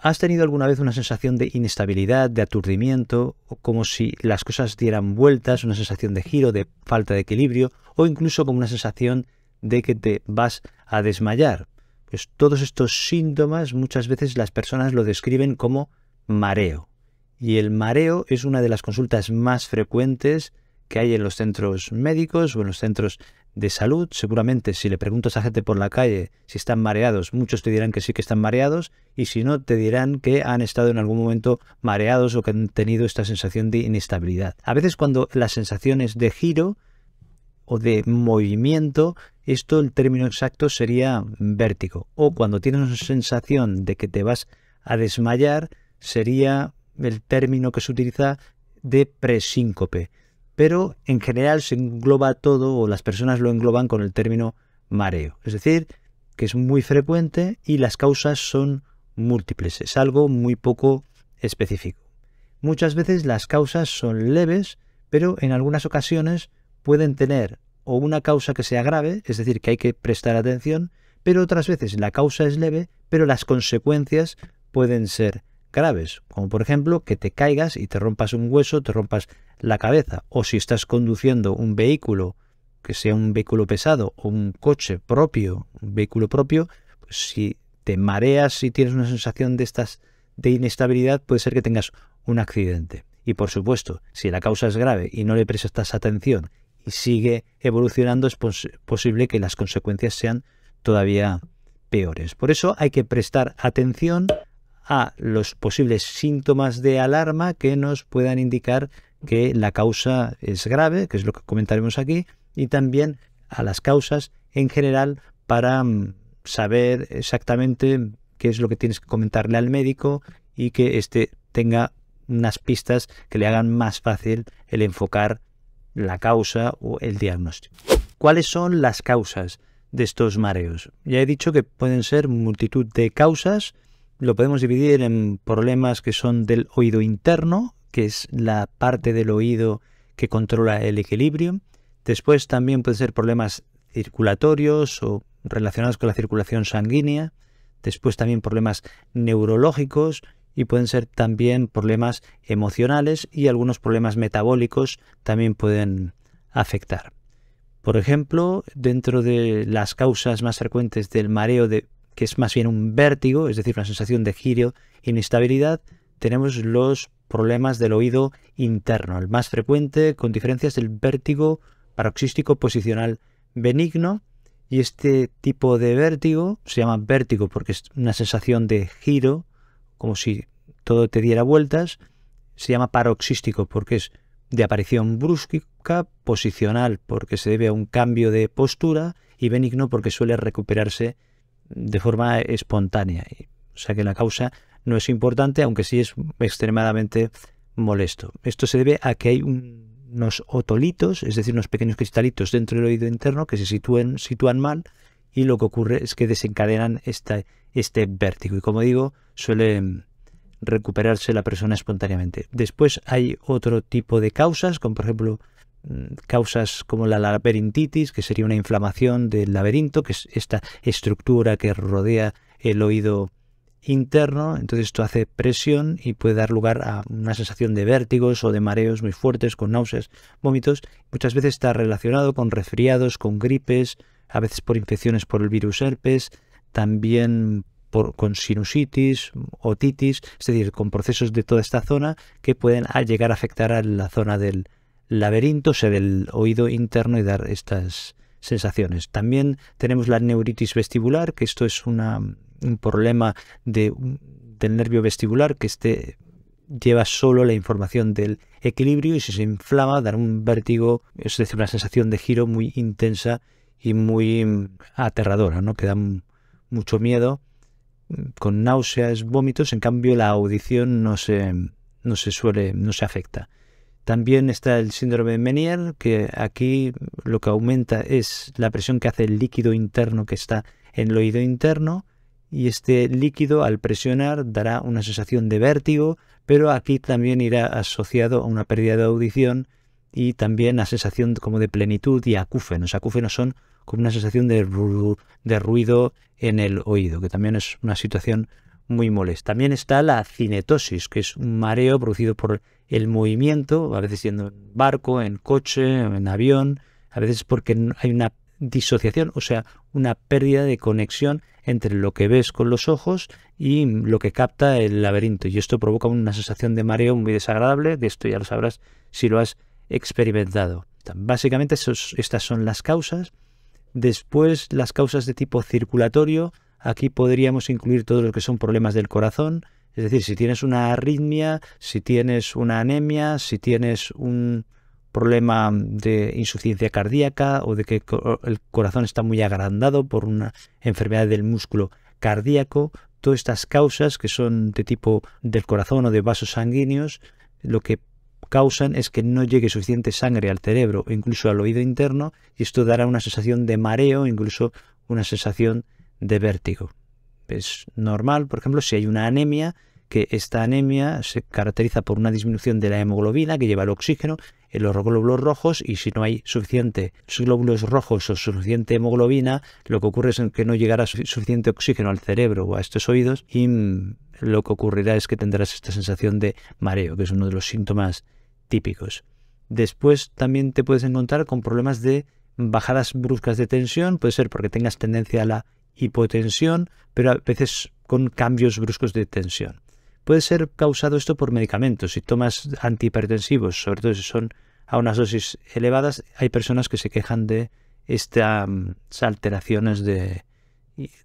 ¿Has tenido alguna vez una sensación de inestabilidad, de aturdimiento, o como si las cosas dieran vueltas, una sensación de giro, de falta de equilibrio, o incluso como una sensación de que te vas a desmayar? Pues todos estos síntomas muchas veces las personas lo describen como mareo. Y el mareo es una de las consultas más frecuentes que hay en los centros médicos o en los centros de salud. Seguramente si le preguntas a gente por la calle si están mareados, muchos te dirán que sí que están mareados y si no, te dirán que han estado en algún momento mareados o que han tenido esta sensación de inestabilidad. A veces cuando las sensaciones de giro o de movimiento, esto el término exacto sería vértigo. O cuando tienes una sensación de que te vas a desmayar, sería el término que se utiliza de presíncope pero en general se engloba todo o las personas lo engloban con el término mareo. Es decir, que es muy frecuente y las causas son múltiples. Es algo muy poco específico. Muchas veces las causas son leves, pero en algunas ocasiones pueden tener o una causa que sea grave, es decir, que hay que prestar atención, pero otras veces la causa es leve, pero las consecuencias pueden ser graves, como por ejemplo que te caigas y te rompas un hueso, te rompas la cabeza, o si estás conduciendo un vehículo, que sea un vehículo pesado o un coche propio, un vehículo propio, pues si te mareas, y tienes una sensación de estas de inestabilidad, puede ser que tengas un accidente. Y por supuesto, si la causa es grave y no le prestas atención y sigue evolucionando, es posible que las consecuencias sean todavía peores. Por eso hay que prestar atención a los posibles síntomas de alarma que nos puedan indicar que la causa es grave, que es lo que comentaremos aquí, y también a las causas en general para mm, saber exactamente qué es lo que tienes que comentarle al médico y que éste tenga unas pistas que le hagan más fácil el enfocar la causa o el diagnóstico. ¿Cuáles son las causas de estos mareos? Ya he dicho que pueden ser multitud de causas, lo podemos dividir en problemas que son del oído interno, que es la parte del oído que controla el equilibrio. Después también pueden ser problemas circulatorios o relacionados con la circulación sanguínea. Después también problemas neurológicos y pueden ser también problemas emocionales y algunos problemas metabólicos también pueden afectar. Por ejemplo, dentro de las causas más frecuentes del mareo de que es más bien un vértigo, es decir, una sensación de giro, e inestabilidad, tenemos los problemas del oído interno. El más frecuente, con diferencia, es el vértigo paroxístico posicional benigno. Y este tipo de vértigo se llama vértigo porque es una sensación de giro, como si todo te diera vueltas. Se llama paroxístico porque es de aparición brusca, posicional porque se debe a un cambio de postura y benigno porque suele recuperarse de forma espontánea. O sea que la causa no es importante, aunque sí es extremadamente molesto. Esto se debe a que hay unos otolitos, es decir, unos pequeños cristalitos dentro del oído interno que se sitúen, sitúan mal y lo que ocurre es que desencadenan esta, este vértigo. Y como digo, suele recuperarse la persona espontáneamente. Después hay otro tipo de causas, como por ejemplo Mm, causas como la laberintitis, que sería una inflamación del laberinto, que es esta estructura que rodea el oído interno, entonces esto hace presión y puede dar lugar a una sensación de vértigos o de mareos muy fuertes, con náuseas, vómitos. Muchas veces está relacionado con resfriados, con gripes, a veces por infecciones por el virus herpes, también con sinusitis, otitis, es decir, con procesos de toda esta zona que pueden llegar a afectar a la zona del, laberinto, ser el oído interno y dar estas sensaciones. También tenemos la neuritis vestibular, que esto es un problema del nervio vestibular, que este lleva solo la información del equilibrio y si se inflama dar un vértigo, es decir, una sensación de giro muy intensa y muy mm, aterradora, ¿no? que da mucho miedo, con náuseas, vómitos, en cambio la audición no se, no se suele, no se afecta. También está el síndrome de Menier, que aquí lo que aumenta es la presión que hace el líquido interno que está en el oído interno y este líquido al presionar dará una sensación de vértigo, pero aquí también irá asociado a una pérdida de audición y también a sensación como de plenitud y acúfenos. Acúfenos son como una sensación de, de ruido en el oído, que también es una situación muy molesta. También está la cinetosis, que es un mareo producido por el movimiento, a veces siendo en barco, en coche, en avión, a veces porque hay una disociación, o sea, una pérdida de conexión entre lo que ves con los ojos y lo que capta el laberinto. Y esto provoca una sensación de mareo muy desagradable, de esto ya lo sabrás si lo has experimentado. Básicamente estas son las causas. Después las causas de tipo circulatorio Aquí podríamos incluir todo lo que son problemas del corazón, es decir, si tienes una arritmia, si tienes una anemia, si tienes un problema de insuficiencia cardíaca o de que el corazón está muy agrandado por una enfermedad del músculo cardíaco, todas estas causas que son de tipo del corazón o de vasos sanguíneos, lo que causan es que no llegue suficiente sangre al cerebro, o incluso al oído interno, y esto dará una sensación de mareo, incluso una sensación de vértigo. Es normal, por ejemplo, si hay una anemia, que esta anemia se caracteriza por una disminución de la hemoglobina que lleva el oxígeno en los glóbulos rojos y si no hay suficientes glóbulos rojos o suficiente hemoglobina, lo que ocurre es que no llegará suficiente oxígeno al cerebro o a estos oídos y mm, lo que ocurrirá es que tendrás esta sensación de mareo, que es uno de los síntomas típicos. Después también te puedes encontrar con problemas de bajadas bruscas de tensión, puede ser porque tengas tendencia a la hipotensión, pero a veces con cambios bruscos de tensión. Puede ser causado esto por medicamentos. Si tomas antihipertensivos, sobre todo si son a unas dosis elevadas, hay personas que se quejan de estas mm, alteraciones de,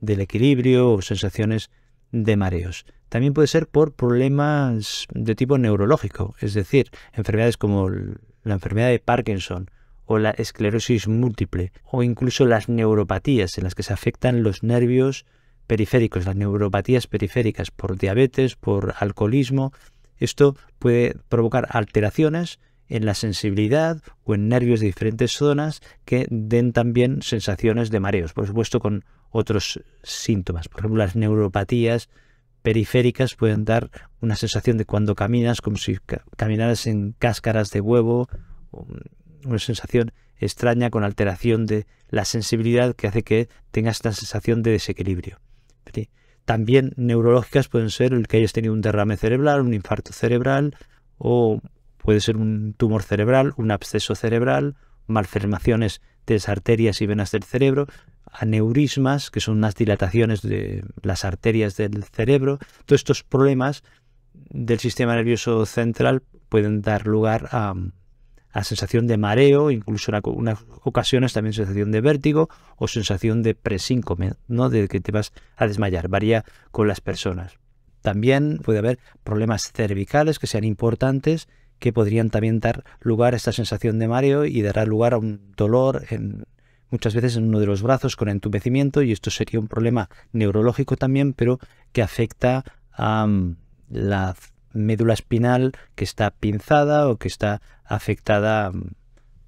del equilibrio o sensaciones de mareos. También puede ser por problemas de tipo neurológico, es decir, enfermedades como la enfermedad de Parkinson, o la esclerosis múltiple o incluso las neuropatías en las que se afectan los nervios periféricos, las neuropatías periféricas por diabetes, por alcoholismo. Esto puede provocar alteraciones en la sensibilidad o en nervios de diferentes zonas que den también sensaciones de mareos, por supuesto con otros síntomas. Por ejemplo, las neuropatías periféricas pueden dar una sensación de cuando caminas como si caminaras en cáscaras de huevo una sensación extraña con alteración de la sensibilidad que hace que tengas esta sensación de desequilibrio. También neurológicas pueden ser el que hayas tenido un derrame cerebral, un infarto cerebral o puede ser un tumor cerebral, un absceso cerebral, malformaciones de las arterias y venas del cerebro, aneurismas, que son unas dilataciones de las arterias del cerebro. Todos estos problemas del sistema nervioso central pueden dar lugar a, la sensación de mareo, incluso en algunas ocasiones también sensación de vértigo o sensación de presíncome, ¿no? de que te vas a desmayar, varía con las personas. También puede haber problemas cervicales que sean importantes que podrían también dar lugar a esta sensación de mareo y dará lugar a un dolor muchas veces en uno de los brazos con entumecimiento y esto sería un problema neurológico también, pero que afecta a mm, la médula espinal que está pinzada o que está afectada mm,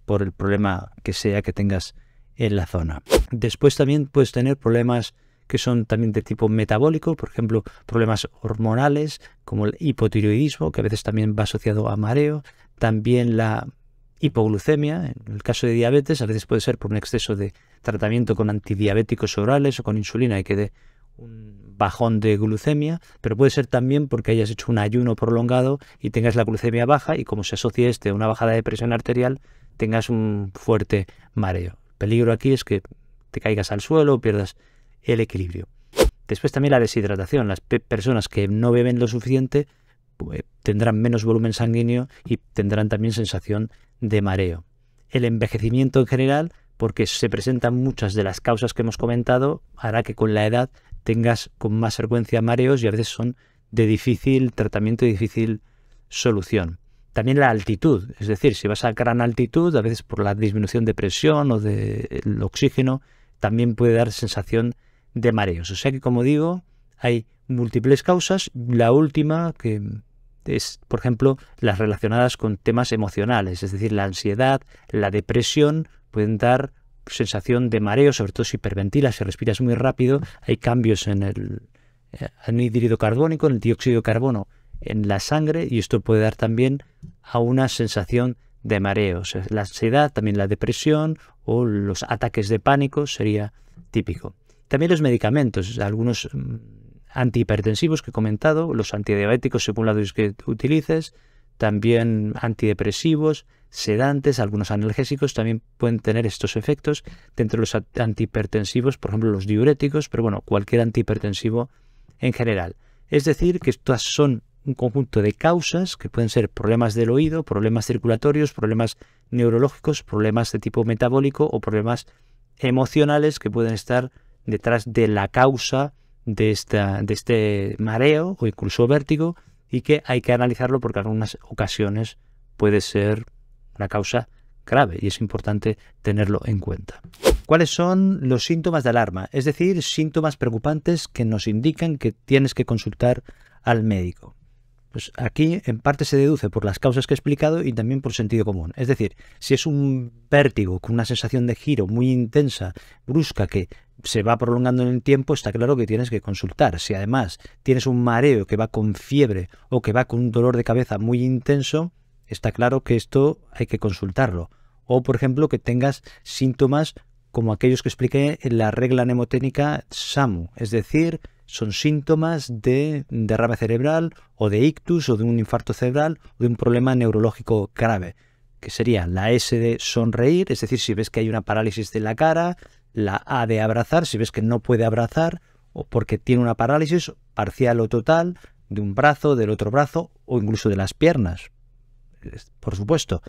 por el problema que sea que tengas en la zona. Después también puedes tener problemas que son también de tipo metabólico, por ejemplo, problemas hormonales como el hipotiroidismo, que a veces también va asociado a mareo, también la hipoglucemia, en el caso de diabetes, a veces puede ser por un exceso de tratamiento con antidiabéticos orales o con insulina y que de un bajón de glucemia, pero puede ser también porque hayas hecho un ayuno prolongado y tengas la glucemia baja y como se asocia este a una bajada de presión arterial, tengas un fuerte mareo. El peligro aquí es que te caigas al suelo, pierdas el equilibrio. Después también la deshidratación. Las personas que no beben lo suficiente pues, tendrán menos volumen sanguíneo y tendrán también sensación de mareo. El envejecimiento en general, porque se presentan muchas de las causas que hemos comentado, hará que con la edad tengas con más frecuencia mareos y a veces son de difícil tratamiento y difícil solución. También la altitud, es decir, si vas a gran altitud, a veces por la disminución de presión o del oxígeno, también puede dar sensación de mareos. O sea que, como digo, hay múltiples causas. La última, que es, por ejemplo, las relacionadas con temas emocionales, es decir, la ansiedad, la depresión, pueden dar sensación de mareo, sobre todo si hiperventilas, si respiras muy rápido, hay cambios en el anhídrido eh, carbónico, en el dióxido de carbono en la sangre y esto puede dar también a una sensación de mareo. La ansiedad, también la depresión o los ataques de pánico sería típico. También los medicamentos, algunos mm, antihipertensivos que he comentado, los antidiabéticos según la que utilices, también antidepresivos, sedantes, algunos analgésicos también pueden tener estos efectos. Dentro de los antihipertensivos, por ejemplo, los diuréticos, pero bueno, cualquier antihipertensivo en general. Es decir, que estas son un conjunto de causas que pueden ser problemas del oído, problemas circulatorios, problemas neurológicos, problemas de tipo metabólico o problemas emocionales que pueden estar detrás de la causa de, esta, de este mareo o incluso vértigo y que hay que analizarlo porque en algunas ocasiones puede ser una causa grave y es importante tenerlo en cuenta. ¿Cuáles son los síntomas de alarma? Es decir, síntomas preocupantes que nos indican que tienes que consultar al médico. Pues aquí en parte se deduce por las causas que he explicado y también por sentido común. Es decir, si es un vértigo con una sensación de giro muy intensa, brusca, que se va prolongando en el tiempo, está claro que tienes que consultar. Si además tienes un mareo que va con fiebre o que va con un dolor de cabeza muy intenso, está claro que esto hay que consultarlo. O, por ejemplo, que tengas síntomas como aquellos que expliqué en la regla mnemotécnica SAMU, es decir, son síntomas de derrame cerebral o de ictus o de un infarto cerebral o de un problema neurológico grave, que sería la S de sonreír, es decir, si ves que hay una parálisis de la cara, la A de abrazar, si ves que no puede abrazar o porque tiene una parálisis parcial o total de un brazo, del otro brazo o incluso de las piernas, por supuesto.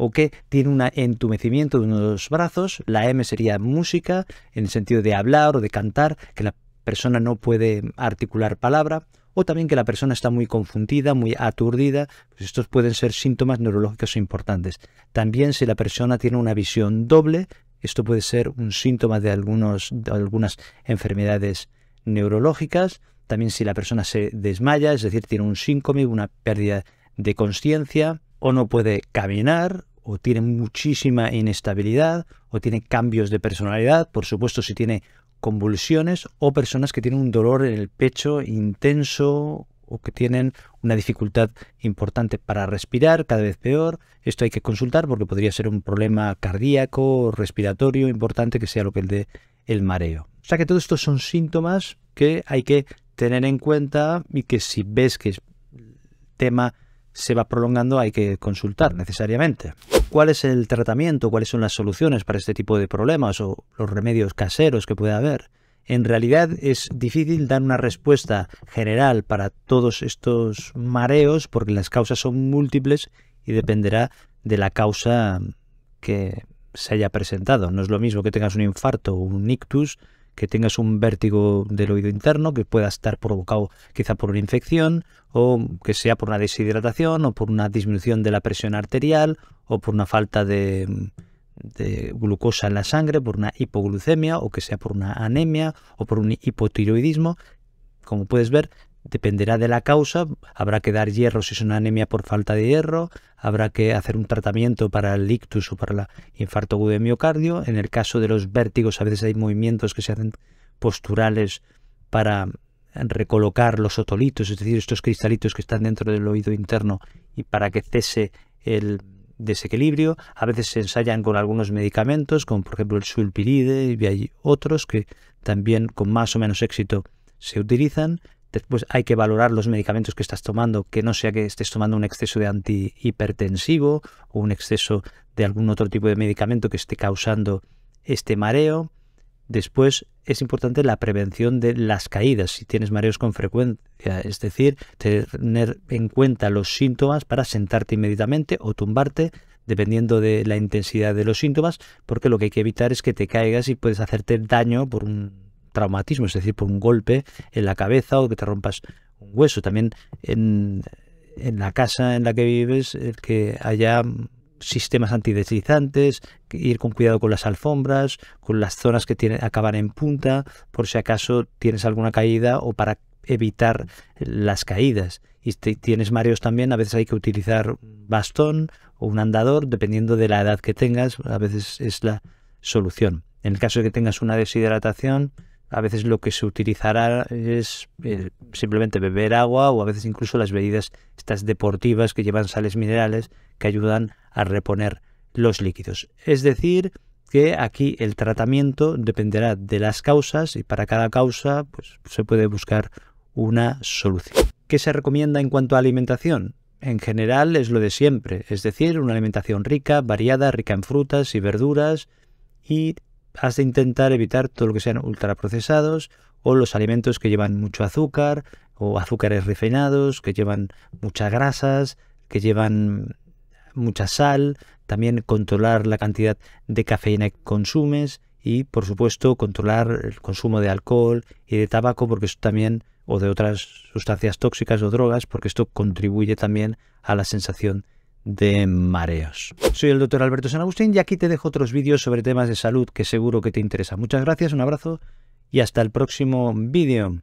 O que tiene un entumecimiento de unos brazos. La M sería música, en el sentido de hablar o de cantar, que la persona no puede articular palabra. O también que la persona está muy confundida, muy aturdida. Pues estos pueden ser síntomas neurológicos importantes. También si la persona tiene una visión doble, esto puede ser un síntoma de, algunos, algunas enfermedades neurológicas. También si la persona se desmaya, es decir, tiene un síncome, una pérdida de conciencia o no puede caminar, o tiene muchísima inestabilidad, o tiene cambios de personalidad, por supuesto si tiene convulsiones, o personas que tienen un dolor en el pecho intenso o que tienen una dificultad importante para respirar, cada vez peor. Esto hay que consultar porque podría ser un problema cardíaco, o respiratorio importante, que sea lo que el de el mareo. O sea que todos estos son síntomas que hay que tener en cuenta y que si ves que es tema se va prolongando hay que consultar necesariamente. ¿Cuál es el tratamiento? ¿Cuáles son las soluciones para este tipo de problemas o los remedios caseros que puede haber? En realidad es difícil dar una respuesta general para todos estos mareos porque las causas son múltiples y dependerá de la causa que se haya presentado. No es lo mismo que tengas un infarto o un ictus que tengas un vértigo del oído interno que pueda estar provocado quizá por una infección o que sea por una deshidratación o por una disminución de la presión arterial o por una falta de, de glucosa en la sangre, por una hipoglucemia o que sea por una anemia o por un hipotiroidismo. Como puedes ver, dependerá de la causa, habrá que dar hierro si es una anemia por falta de hierro, habrá que hacer un tratamiento para el ictus o para el infarto agudo de miocardio. En el caso de los vértigos a veces hay movimientos que se hacen posturales para recolocar los otolitos, es decir, estos cristalitos que están dentro del oído interno y para que cese el desequilibrio. A veces se ensayan con algunos medicamentos, como por ejemplo el sulpiride y hay otros que también con más o menos éxito se utilizan. Después hay que valorar los medicamentos que estás tomando, que no sea que estés tomando un exceso de antihipertensivo o un exceso de algún otro tipo de medicamento que esté causando este mareo. Después es importante la prevención de las caídas, si tienes mareos con frecuencia, es decir, tener en cuenta los síntomas para sentarte inmediatamente o tumbarte, dependiendo de la intensidad de los síntomas, porque lo que hay que evitar es que te caigas y puedes hacerte daño por un traumatismo, es decir, por un golpe en la cabeza o que te rompas un hueso. También en, en la casa en la que vives, el eh, que haya sistemas antideslizantes, ir con cuidado con las alfombras, con las zonas que tienen, acaban en punta, por si acaso tienes alguna caída o para evitar las caídas. Y tienes mareos también, a veces hay que utilizar bastón o un andador, dependiendo de la edad que tengas, a veces es la solución. En el caso de que tengas una deshidratación, a veces lo que se utilizará es eh, simplemente beber agua o a veces incluso las bebidas estas deportivas que llevan sales minerales que ayudan a reponer los líquidos. Es decir, que aquí el tratamiento dependerá de las causas y para cada causa pues, se puede buscar una solución. ¿Qué se recomienda en cuanto a alimentación? En general es lo de siempre, es decir, una alimentación rica, variada, rica en frutas y verduras y has de intentar evitar todo lo que sean ultraprocesados o los alimentos que llevan mucho azúcar o azúcares refinados, que llevan muchas grasas, que llevan mucha sal, también controlar la cantidad de cafeína que consumes y por supuesto controlar el consumo de alcohol y de tabaco porque esto también o de otras sustancias tóxicas o drogas porque esto contribuye también a la sensación de mareos. Soy el doctor Alberto San Agustín y aquí te dejo otros vídeos sobre temas de salud que seguro que te interesan. Muchas gracias, un abrazo y hasta el próximo vídeo.